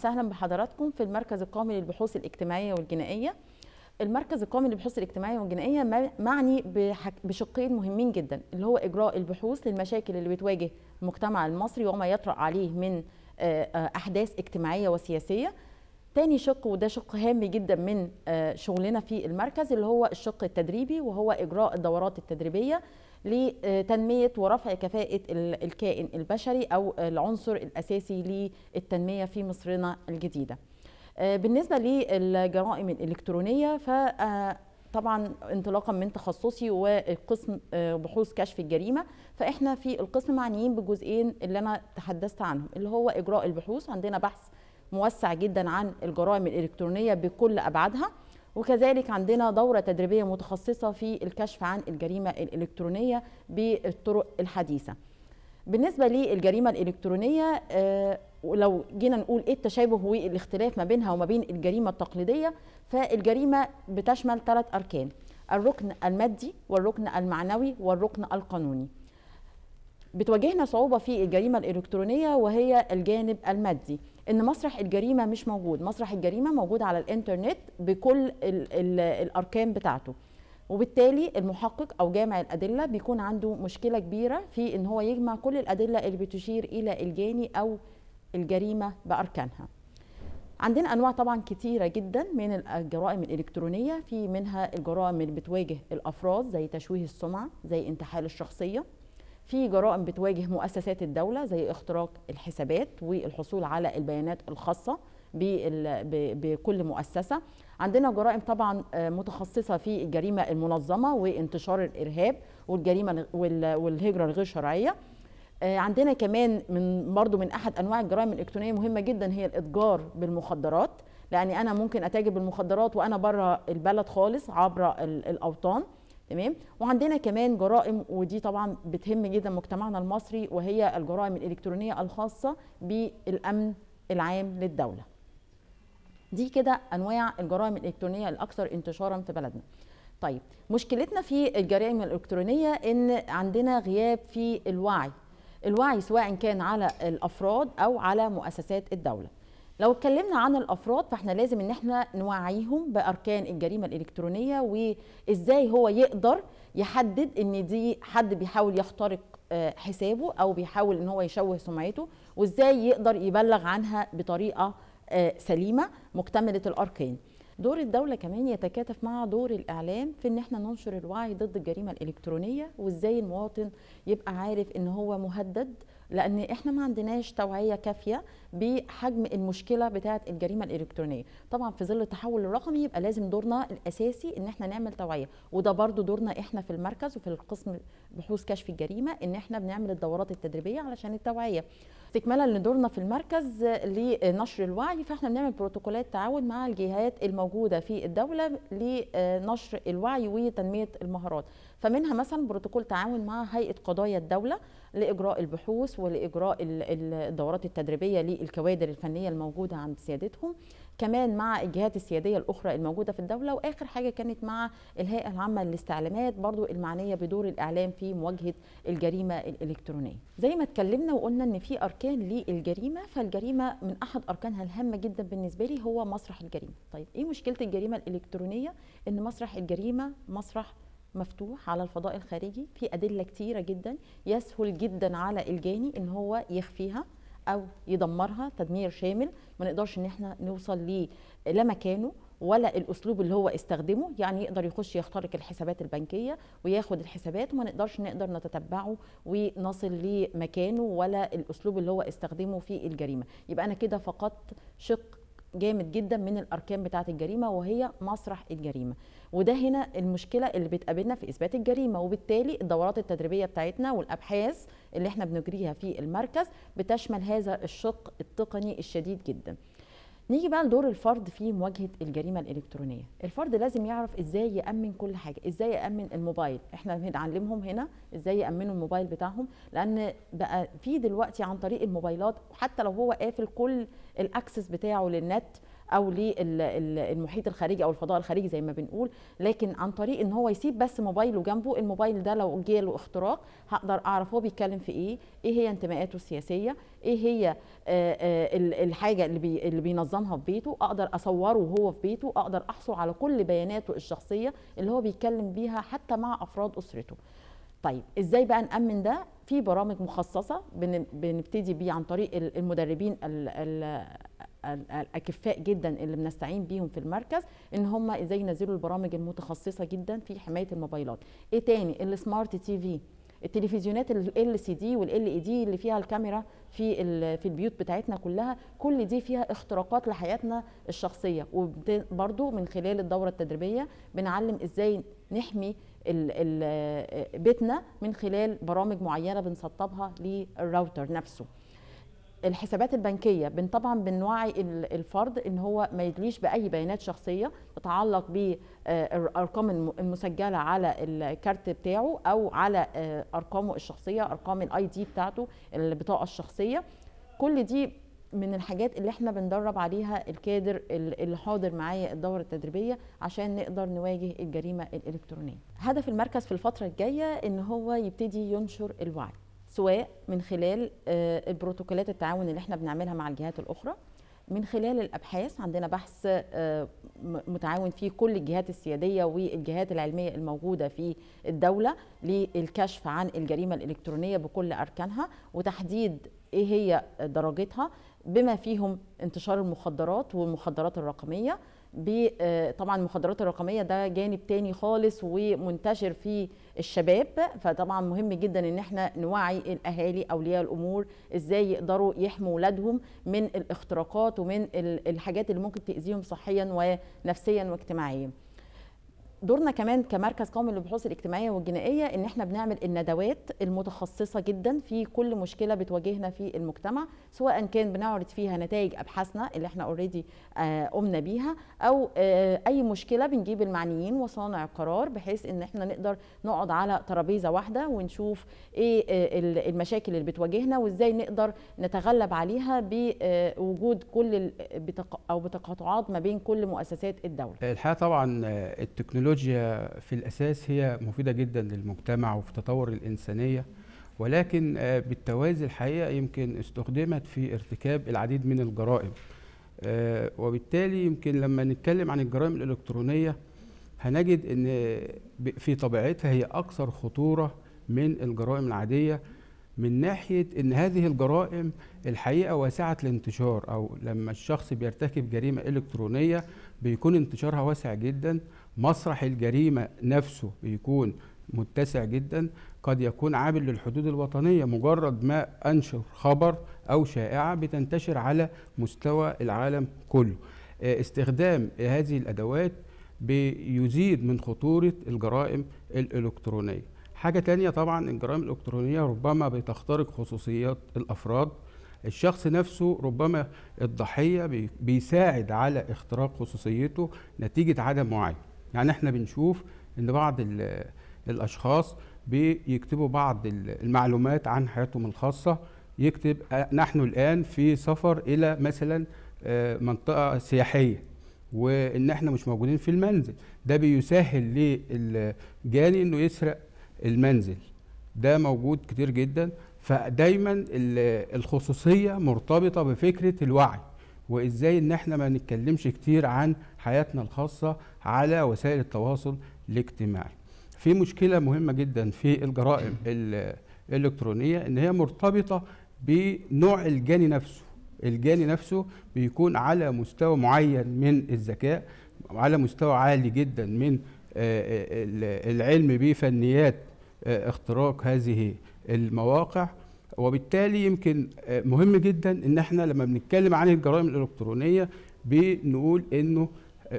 وسهلا بحضراتكم في المركز القومي للبحوث الاجتماعيه والجنائيه المركز القومي للبحوث الاجتماعيه والجنائيه معني بشقين مهمين جدا اللي هو اجراء البحوث للمشاكل اللي بتواجه المجتمع المصري وما يطرا عليه من آه، آه، احداث اجتماعيه وسياسيه تاني شق وده شق هام جدا من آه، شغلنا في المركز اللي هو الشق التدريبي وهو اجراء الدورات التدريبيه لتنميه آه، ورفع كفاءه الكائن البشري او العنصر الاساسي للتنميه في مصرنا الجديده. آه، بالنسبه للجرائم الالكترونيه ف طبعا انطلاقا من تخصصي وقسم بحوث كشف الجريمه فاحنا في القسم معنيين بجزئين اللي انا تحدثت عنهم اللي هو اجراء البحوث عندنا بحث موسع جدا عن الجرائم الالكترونيه بكل ابعادها وكذلك عندنا دورة تدريبية متخصصة في الكشف عن الجريمة الإلكترونية بالطرق الحديثة بالنسبة للجريمة الإلكترونية ولو آه، جينا نقول إيه التشابه والاختلاف ما بينها وما بين الجريمة التقليدية فالجريمة بتشمل ثلاث أركان الركن المادي والركن المعنوي والركن القانوني بتواجهنا صعوبة في الجريمة الإلكترونية وهي الجانب المادي ان مسرح الجريمه مش موجود مسرح الجريمه موجود على الانترنت بكل الـ الـ الاركان بتاعته وبالتالي المحقق او جامع الادله بيكون عنده مشكله كبيره في ان هو يجمع كل الادله اللي بتشير الى الجاني او الجريمه باركانها عندنا انواع طبعا كتيره جدا من الجرائم الالكترونيه في منها الجرائم اللي بتواجه الافراد زي تشويه السمعه زي انتحال الشخصيه في جرائم بتواجه مؤسسات الدولة زي اختراق الحسابات والحصول على البيانات الخاصة بكل مؤسسة عندنا جرائم طبعا آه، متخصصة في الجريمة المنظمة وانتشار الإرهاب والجريمة والهجرة الغير شرعية آه، عندنا كمان من برضو من أحد أنواع الجرائم الإلكترونية مهمة جدا هي الإتجار بالمخدرات لأني يعني أنا ممكن أتاجر بالمخدرات وأنا بره البلد خالص عبر الأوطان تمام وعندنا كمان جرائم ودي طبعا بتهم جدا مجتمعنا المصري وهي الجرائم الالكترونيه الخاصه بالامن العام للدوله دي كده انواع الجرائم الالكترونيه الاكثر انتشارا في بلدنا طيب مشكلتنا في الجرائم الالكترونيه ان عندنا غياب في الوعي الوعي سواء كان على الافراد او على مؤسسات الدوله لو اتكلمنا عن الافراد فاحنا لازم ان احنا نوعيهم باركان الجريمه الالكترونيه وازاي هو يقدر يحدد ان دي حد بيحاول يخترق آه، حسابه او بيحاول ان هو يشوه سمعته وازاي يقدر يبلغ عنها بطريقه آه، سليمه مكتمله الاركان دور الدوله كمان يتكاتف مع دور الاعلام في ان احنا ننشر الوعي ضد الجريمه الالكترونيه وازاي المواطن يبقى عارف ان هو مهدد لان احنا ما عندناش توعيه كافيه بحجم المشكله بتاعه الجريمه الالكترونيه طبعا في ظل التحول الرقمي يبقى لازم دورنا الاساسي ان احنا نعمل توعيه وده برضو دورنا احنا في المركز وفي القسم بحوث كشف الجريمه ان احنا بنعمل الدورات التدريبيه علشان التوعيه استكمالا لدورنا في المركز لنشر الوعي فاحنا بنعمل بروتوكولات تعاون مع الجهات الموجوده في الدوله لنشر الوعي وتنميه المهارات فمنها مثلا بروتوكول تعاون مع هيئه قضايا الدوله لاجراء البحوث ولاجراء الدورات التدريبيه للكوادر الفنيه الموجوده عند سيادتهم كمان مع الجهات السياديه الاخرى الموجوده في الدوله واخر حاجه كانت مع الهيئه العامه للاستعلامات برضو المعنيه بدور الاعلام في مواجهه الجريمه الالكترونيه زي ما اتكلمنا وقلنا ان في اركان للجريمه فالجريمه من احد اركانها الهامه جدا بالنسبه لي هو مسرح الجريمه طيب ايه مشكله الجريمه الالكترونيه ان مسرح الجريمه مسرح مفتوح على الفضاء الخارجي في ادله كتيره جدا يسهل جدا على الجاني ان هو يخفيها او يدمرها تدمير شامل ما نقدرش ان احنا نوصل ليه لا مكانه ولا الاسلوب اللي هو استخدمه يعني يقدر يخش يخترق الحسابات البنكيه وياخد الحسابات وما نقدرش نقدر نتتبعه ونصل لمكانه ولا الاسلوب اللي هو استخدمه في الجريمه يبقى انا كده فقدت شق جامد جدا من الاركان بتاعه الجريمه وهي مسرح الجريمه وده هنا المشكله اللي بتقابلنا في اثبات الجريمه وبالتالي الدورات التدريبيه بتاعتنا والابحاث اللي احنا بنجريها في المركز بتشمل هذا الشق التقني الشديد جدا نيجي بقى لدور الفرد في مواجهه الجريمه الالكترونيه الفرد لازم يعرف ازاي يامن كل حاجه ازاي يامن الموبايل احنا بنعلمهم هنا ازاي يامنوا الموبايل بتاعهم لان بقى في دلوقتي عن طريق الموبايلات حتى لو هو قافل كل الاكسس بتاعه للنت او للمحيط الخارجي او الفضاء الخارجي زي ما بنقول لكن عن طريق ان هو يسيب بس موبايله جنبه الموبايل ده لو جه له اختراق هقدر اعرف هو بيتكلم في ايه ايه هي انتماءاته السياسيه ايه هي آه، آه، الحاجه اللي اللي بينظمها في بيته اقدر اصوره وهو في بيته اقدر احصل على كل بياناته الشخصيه اللي هو بيتكلم بيها حتى مع افراد اسرته طيب ازاي بقى نامن ده في برامج مخصصه بنبتدي بيه عن طريق المدربين الاكفاء جدا اللي بنستعين بيهم في المركز ان هم ازاي ينزلوا البرامج المتخصصه جدا في حمايه الموبايلات ايه تاني السمارت تي في التلفزيونات ال سي دي والال اي دي اللي فيها الكاميرا في في البيوت بتاعتنا كلها كل دي فيها اختراقات لحياتنا الشخصيه وبرده من خلال الدوره التدريبيه بنعلم ازاي نحمي آه، آه، بيتنا من خلال برامج معينه بنسطبها للراوتر نفسه الحسابات البنكيه بن طبعا بنوعي الفرد ان هو ما يدليش باي بيانات شخصيه تتعلق بالارقام آه، المسجله على الكارت بتاعه او على آه، ارقامه الشخصيه ارقام الاي دي بتاعته البطاقه الشخصيه كل دي من الحاجات اللي احنا بندرب عليها الكادر اللي حاضر معايا الدوره التدريبيه عشان نقدر نواجه الجريمه الالكترونيه هدف المركز في الفتره الجايه ان هو يبتدي ينشر الوعي سواء من خلال آه، البروتوكولات التعاون اللي احنا بنعملها مع الجهات الاخرى من خلال الابحاث عندنا بحث آه، متعاون فيه كل الجهات السياديه والجهات العلميه الموجوده في الدوله للكشف عن الجريمه الالكترونيه بكل اركانها وتحديد ايه هي درجتها بما فيهم انتشار المخدرات والمخدرات الرقميه آه، طبعا المخدرات الرقميه ده جانب تاني خالص ومنتشر في الشباب فطبعا مهم جدا ان احنا نوعي الاهالي اولياء الامور ازاي يقدروا يحموا ولادهم من الاختراقات ومن الحاجات اللي ممكن تاذيهم صحيا ونفسيا واجتماعيا دورنا كمان كمركز قومي للبحوث الاجتماعيه والجنائيه ان احنا بنعمل الندوات المتخصصه جدا في كل مشكله بتواجهنا في المجتمع سواء كان بنعرض فيها نتائج ابحاثنا اللي احنا اوريدي آه، قمنا بيها او آه، اي مشكله بنجيب المعنيين وصانع القرار بحيث ان احنا نقدر نقعد على ترابيزه واحده ونشوف ايه آه، المشاكل اللي بتواجهنا وازاي نقدر نتغلب عليها بوجود كل او بتقاطعات ما بين كل مؤسسات الدوله. الحقيقه طبعا التكنولوجيا التكنولوجيا في الأساس هي مفيدة جدا للمجتمع وفي تطور الإنسانية ولكن آه، بالتوازي الحقيقة يمكن استخدمت في ارتكاب العديد من الجرائم آه، وبالتالي يمكن لما نتكلم عن الجرائم الإلكترونية هنجد أن آه، في طبيعتها هي أكثر خطورة من الجرائم العادية من ناحية أن هذه الجرائم الحقيقة واسعة الانتشار أو لما الشخص بيرتكب جريمة إلكترونية بيكون انتشارها واسع جدا مسرح الجريمة نفسه بيكون متسع جدا قد يكون عامل للحدود الوطنية مجرد ما أنشر خبر أو شائعة بتنتشر على مستوى العالم كله آه، استخدام هذه الأدوات بيزيد من خطورة الجرائم الإلكترونية حاجة تانية طبعا الجرائم الإلكترونية ربما بتخترق خصوصيات الأفراد الشخص نفسه ربما الضحيه بيساعد على اختراق خصوصيته نتيجه عدم وعي يعني احنا بنشوف ان بعض الاشخاص بيكتبوا بعض المعلومات عن حياتهم الخاصه يكتب نحن الان في سفر الى مثلا آه، منطقه سياحيه وان احنا مش موجودين في المنزل ده بيسهل للجاني انه يسرق المنزل ده موجود كتير جدا فدايما الخصوصيه مرتبطه بفكره الوعي وازاي ان احنا ما نتكلمش كتير عن حياتنا الخاصه على وسائل التواصل الاجتماعي في مشكله مهمه جدا في الجرائم الالكترونيه ان هي مرتبطه بنوع الجاني نفسه الجاني نفسه بيكون على مستوى معين من الذكاء على مستوى عالي جدا من آه، آه، العلم بفنيات آه، اختراق هذه المواقع وبالتالي يمكن آه، مهم جدا ان احنا لما بنتكلم عن الجرائم الالكترونيه بنقول انه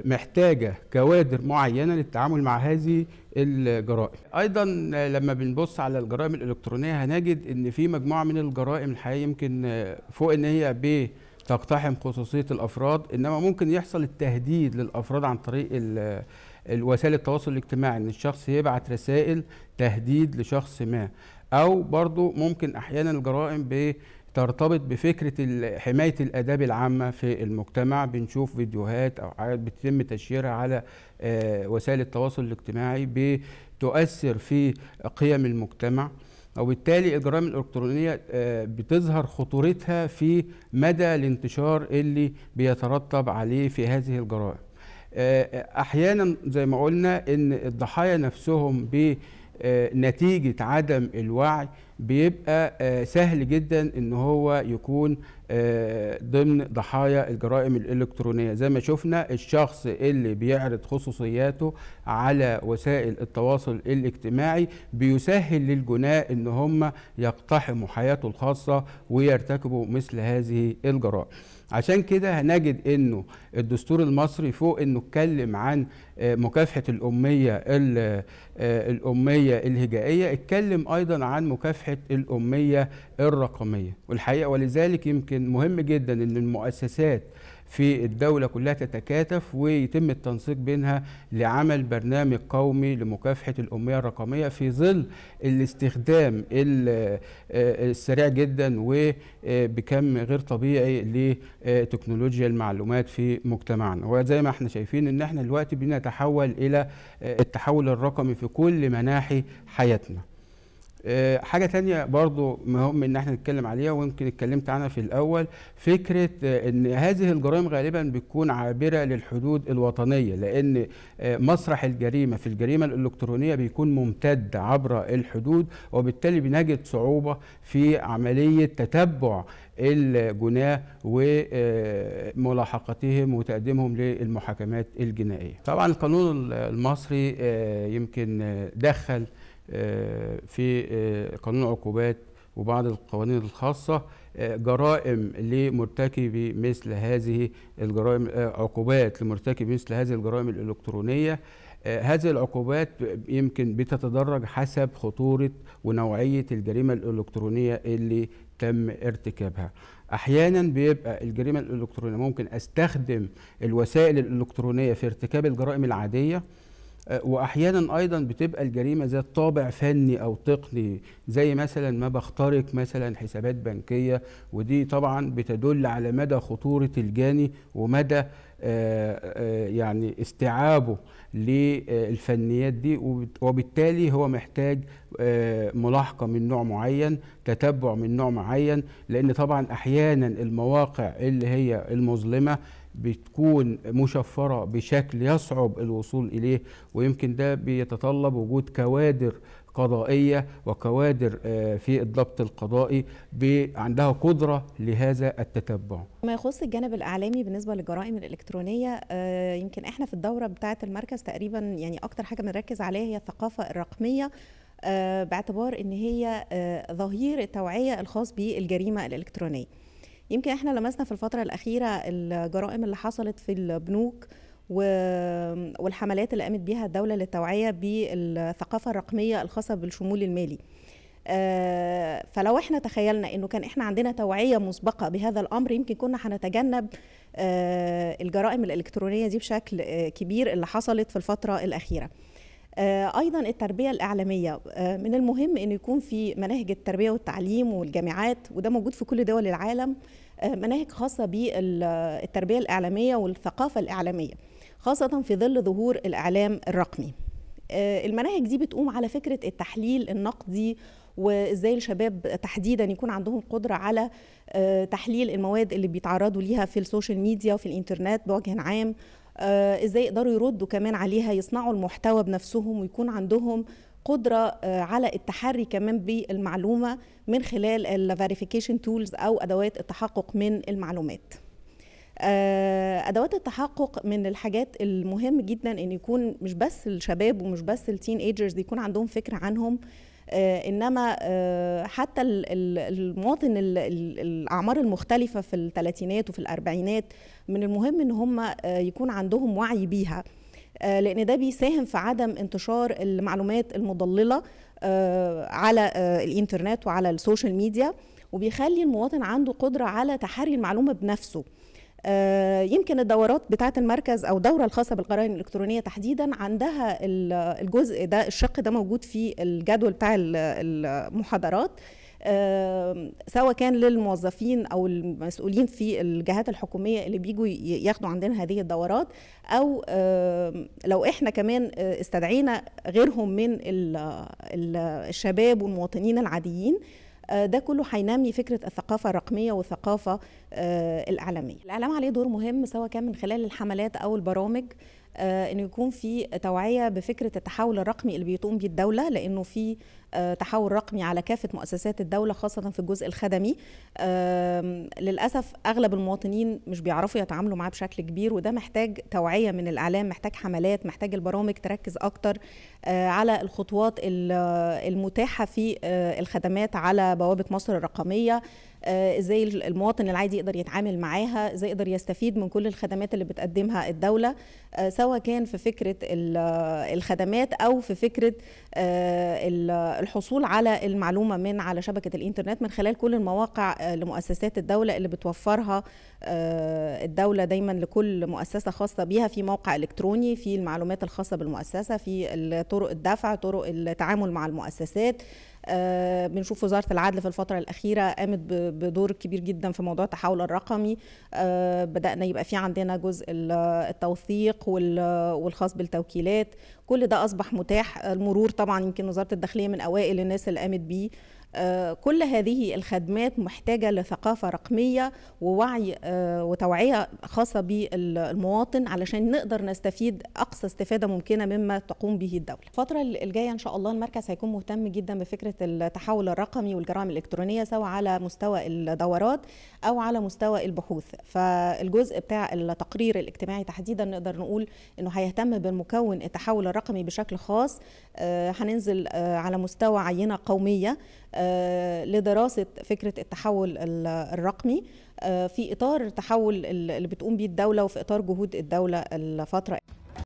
محتاجه كوادر معينه للتعامل مع هذه الجرائم. ايضا آه، لما بنبص على الجرائم الالكترونيه هنجد ان في مجموعه من الجرائم الحقيقه يمكن آه، فوق ان هي بتقتحم خصوصيه الافراد انما ممكن يحصل التهديد للافراد عن طريق وسائل التواصل الاجتماعي ان الشخص يبعت رسائل تهديد لشخص ما او برضو ممكن احيانا الجرائم ب ترتبط بفكرة حماية الآداب العامة في المجتمع بنشوف فيديوهات أو حاجات بتتم تشهيرها على آه، وسائل التواصل الاجتماعي بتؤثر في قيم المجتمع وبالتالي الجرائم الإلكترونية آه، بتظهر خطورتها في مدى الانتشار اللي بيترتب عليه في هذه الجرائم آه، أحيانا زي ما قلنا إن الضحايا نفسهم بي آه، نتيجه عدم الوعي بيبقى آه، سهل جدا ان هو يكون آه، ضمن ضحايا الجرائم الالكترونيه زي ما شفنا الشخص اللي بيعرض خصوصياته على وسائل التواصل الاجتماعي بيسهل للجناة ان هم يقتحموا حياته الخاصه ويرتكبوا مثل هذه الجرائم عشان كده هنجد انه الدستور المصري فوق انه اتكلم عن آه، مكافحه الاميه الاميه الهجائيه اتكلم ايضا عن مكافحه صفحة الأمية الرقمية والحقيقة ولذلك يمكن مهم جدا أن المؤسسات في الدولة كلها تتكاتف ويتم التنسيق بينها لعمل برنامج قومي لمكافحة الأمية الرقمية في ظل الاستخدام آه، السريع جدا وبكم آه، غير طبيعي لتكنولوجيا المعلومات في مجتمعنا وزي ما احنا شايفين ان احنا دلوقتي بنتحول الى آه، التحول الرقمي في كل مناحي حياتنا آه، حاجه تانية برضو مهم ان احنا نتكلم عليها ويمكن اتكلمت عنها في الاول فكره آه، ان هذه الجرائم غالبا بتكون عابره للحدود الوطنيه لان آه، مسرح الجريمه في الجريمه الالكترونيه بيكون ممتد عبر الحدود وبالتالي بنجد صعوبه في عمليه تتبع الجناه وملاحقتهم وتقديمهم للمحاكمات الجنائيه. طبعا القانون المصري يمكن دخل آه، في آه، قانون العقوبات وبعض القوانين الخاصة آه، جرائم لمرتكبي مثل هذه الجرائم عقوبات لمرتكبي مثل هذه الجرائم الإلكترونية هذه العقوبات يمكن بتتدرج حسب خطورة ونوعية الجريمة الإلكترونية اللي تم ارتكابها احيانا بيبقى الجريمه الالكترونيه ممكن استخدم الوسائل الالكترونيه في ارتكاب الجرائم العاديه آه، واحيانا ايضا بتبقى الجريمه ذات طابع فني او تقني زي مثلا ما بخترق مثلا حسابات بنكيه ودي طبعا بتدل على مدى خطوره الجاني ومدى آه، آه، يعني استيعابه للفنيات دي وبالتالي هو محتاج ملاحقه من نوع معين تتبع من نوع معين لان طبعا احيانا المواقع اللي هي المظلمه بتكون مشفرة بشكل يصعب الوصول إليه ويمكن ده بيتطلب وجود كوادر قضائية وكوادر آه، في الضبط القضائي عندها قدرة لهذا التتبع ما يخص الجانب الإعلامي بالنسبة للجرائم الإلكترونية آه، يمكن إحنا في الدورة بتاعة المركز تقريبا يعني أكتر حاجة بنركز عليها هي الثقافة الرقمية آه، باعتبار ان هي ظهير التوعيه الخاص بالجريمه الالكترونيه يمكن احنا لمسنا في الفتره الاخيره الجرائم اللي حصلت في البنوك والحملات اللي قامت بها الدوله للتوعيه بالثقافه الرقميه الخاصه بالشمول المالي آه، فلو احنا تخيلنا انه كان احنا عندنا توعيه مسبقه بهذا الامر يمكن كنا هنتجنب آه، الجرائم الالكترونيه دي بشكل آه، كبير اللي حصلت في الفتره الاخيره ايضا التربيه الاعلاميه من المهم ان يكون في مناهج التربيه والتعليم والجامعات وده موجود في كل دول العالم آه، مناهج خاصه بالتربيه الاعلاميه والثقافه الاعلاميه خاصه في ظل ظهور الاعلام الرقمي آه، المناهج دي بتقوم على فكره التحليل النقدي وازاي الشباب تحديدا يكون عندهم قدره على آه، تحليل المواد اللي بيتعرضوا ليها في السوشيال ميديا وفي الانترنت بوجه عام ازاي يقدروا يردوا كمان عليها يصنعوا المحتوى بنفسهم ويكون عندهم قدره آه، على التحري كمان بالمعلومه من خلال الفاريفيكيشن تولز او ادوات التحقق من المعلومات آه، ادوات التحقق من الحاجات المهم جدا ان يكون مش بس الشباب ومش بس التين ايجرز يكون عندهم فكره عنهم آه، انما حتى المواطن الاعمار المختلفه في الثلاثينات وفي الاربعينات من المهم ان هم يكون عندهم وعي بيها آه، لان ده بيساهم في عدم انتشار المعلومات المضلله آه، على آه، الانترنت وعلى السوشيال ميديا وبيخلي المواطن عنده قدره على تحري المعلومه بنفسه يمكن الدورات بتاعه المركز او الدوره الخاصه بالقرائن الالكترونيه تحديدا عندها الجزء ده الشق ده موجود في الجدول بتاع المحاضرات سواء كان للموظفين او المسؤولين في الجهات الحكوميه اللي بيجوا ياخدوا عندنا هذه الدورات او لو احنا كمان آه، استدعينا غيرهم من الشباب والمواطنين العاديين آه، ده كله هينمي فكرة الثقافة الرقمية والثقافة آه، الإعلامية الإعلام عليه دور مهم سواء كان من خلال الحملات أو البرامج انه يكون في توعيه بفكره التحول الرقمي اللي بيقوم بيه الدوله لانه في آه، تحول رقمي على كافه مؤسسات الدوله خاصه في الجزء الخدمي للاسف اغلب المواطنين مش بيعرفوا يتعاملوا معاه بشكل كبير وده محتاج توعيه من الاعلام محتاج حملات محتاج البرامج تركز اكتر آه، على الخطوات المتاحه في آه، الخدمات على بوابه مصر الرقميه ازاي المواطن العادي يقدر يتعامل معاها ازاي يقدر يستفيد من كل الخدمات اللي بتقدمها الدوله سواء كان في فكره الخدمات او في فكره الحصول على المعلومه من على شبكه الانترنت من خلال كل المواقع آه، لمؤسسات الدوله اللي بتوفرها آه، الدوله دايما لكل مؤسسه خاصه بها في موقع الكتروني في المعلومات الخاصه بالمؤسسه في طرق الدفع طرق التعامل مع المؤسسات آه، بنشوف وزاره العدل في الفتره الاخيره قامت بدور كبير جدا في موضوع التحول الرقمي آه، بدانا يبقى في عندنا جزء التوثيق والخاص بالتوكيلات كل ده اصبح متاح المرور طبعا يمكن وزاره الداخليه من اوائل الناس اللي قامت بيه كل هذه الخدمات محتاجة لثقافة رقمية ووعي آه، وتوعية خاصة بالمواطن علشان نقدر نستفيد أقصى استفادة ممكنة مما تقوم به الدولة الفترة الجاية إن شاء الله المركز هيكون مهتم جدا بفكرة التحول الرقمي والجرائم الإلكترونية سواء على مستوى الدورات أو على مستوى البحوث فالجزء بتاع التقرير الاجتماعي تحديدا نقدر نقول انه هيهتم بمكون التحول الرقمي بشكل خاص آه، هننزل آه، على مستوى عينه قوميه آه، لدراسه فكره التحول الرقمي آه، في اطار التحول اللي بتقوم بيه الدوله وفي اطار جهود الدوله الفتره